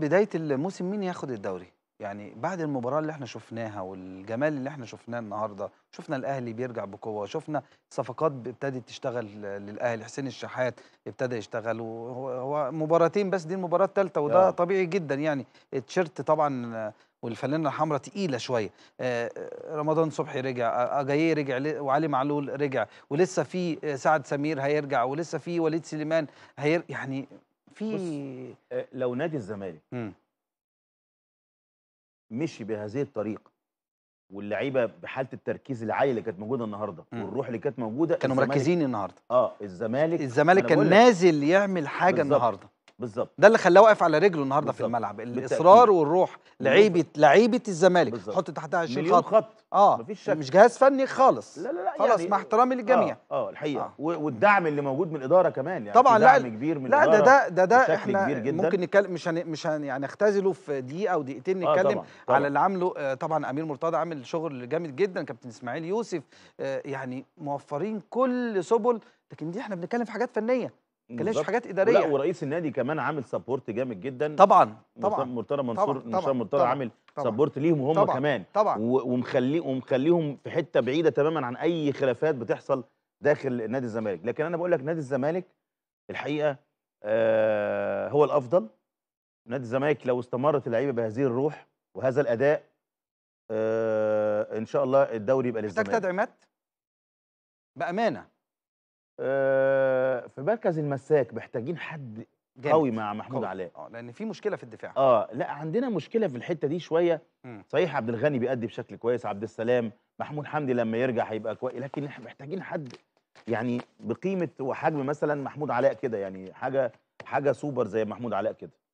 بدايه الموسم مين ياخد الدوري يعني بعد المباراه اللي احنا شفناها والجمال اللي احنا شفناه النهارده شفنا الاهلي بيرجع بقوه شفنا صفقات ابتدت تشتغل للاهلي حسين الشحات ابتدى يشتغل وهو مباراتين بس دي المباراه الثالثه وده أوه. طبيعي جدا يعني التيشيرت طبعا والفانيله الحمراء تقيلة شوية آه، رمضان صبحي رجع آه، أجاييه رجع وعلي معلول رجع ولسه في آه، سعد سمير هيرجع ولسه في وليد سليمان هير يعني في آه، لو نادي الزمالك مشي بهذه الطريقه واللعيبه بحاله التركيز العالي اللي كانت موجوده النهارده مم. والروح اللي كانت موجوده كانوا مركزين النهارده اه الزمالك الزمالك كان نازل يعمل حاجه بالزبط. النهارده بالظبط ده اللي خلاه واقف على رجله النهارده في الملعب الاصرار والروح لعيبه لعيبه الزمالك حط تحتها 20 خط خط اه مفيش شك. مش جهاز فني خالص لا لا لا خلاص يعني مع احترامي آه، للجميع اه, آه الحقيقه آه. والدعم اللي موجود من الاداره كمان يعني طبعا دعم لا كبير من لا الاداره لا ده ده ده احنا ممكن نتكلم مش هن مش هن يعني اختزله في دقيقه او دقيقتين آه، نتكلم آه طبعًا. طبعًا. على اللي عامله آه، طبعا امير مرتضى عامل شغل جامد جدا كابتن اسماعيل يوسف يعني موفرين كل سبل لكن دي احنا بنتكلم في حاجات فنيه كلاش حاجات اداريه لا ورئيس النادي كمان عامل سبورت جامد جدا طبعا طبعا مرتضى منصور طبعا مرتضى عامل سبورت ليهم هم طبعا كمان طبعا ومخلي ومخليهم في حته بعيده تماما عن اي خلافات بتحصل داخل نادي الزمالك لكن انا بقول لك نادي الزمالك الحقيقه آه هو الافضل نادي الزمالك لو استمرت اللعيبه بهذه الروح وهذا الاداء آه ان شاء الله الدوري يبقى للزمالك محتاج تدعيمات بامانه آه، في مركز المساك محتاجين حد قوي مع محمود علاء اه لان في مشكله في الدفاع اه لا عندنا مشكله في الحته دي شويه م. صحيح عبد الغني بيأدي بشكل كويس عبد السلام محمود حمدي لما يرجع هيبقى كويس لكن احنا محتاجين حد يعني بقيمه وحجم مثلا محمود علاء كده يعني حاجه حاجه سوبر زي محمود علاء كده